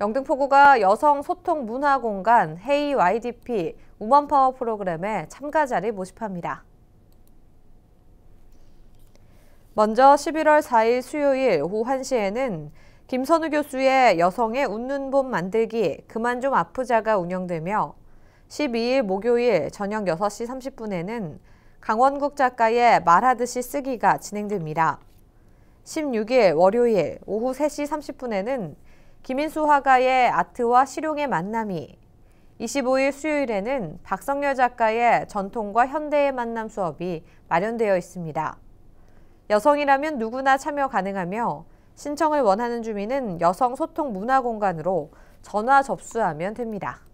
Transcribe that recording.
영등포구가 여성 소통 문화 공간 헤이 YDP 우먼 파워 프로그램에 참가자를 모집합니다. 먼저 11월 4일 수요일 오후 1시에는 김선우 교수의 여성의 웃는 봄 만들기 그만 좀 아프자가 운영되며 12일 목요일 저녁 6시 30분에는 강원국 작가의 말하듯이 쓰기가 진행됩니다. 16일 월요일 오후 3시 30분에는 김인수 화가의 아트와 실용의 만남이 25일 수요일에는 박성렬 작가의 전통과 현대의 만남 수업이 마련되어 있습니다. 여성이라면 누구나 참여 가능하며 신청을 원하는 주민은 여성 소통 문화 공간으로 전화 접수하면 됩니다.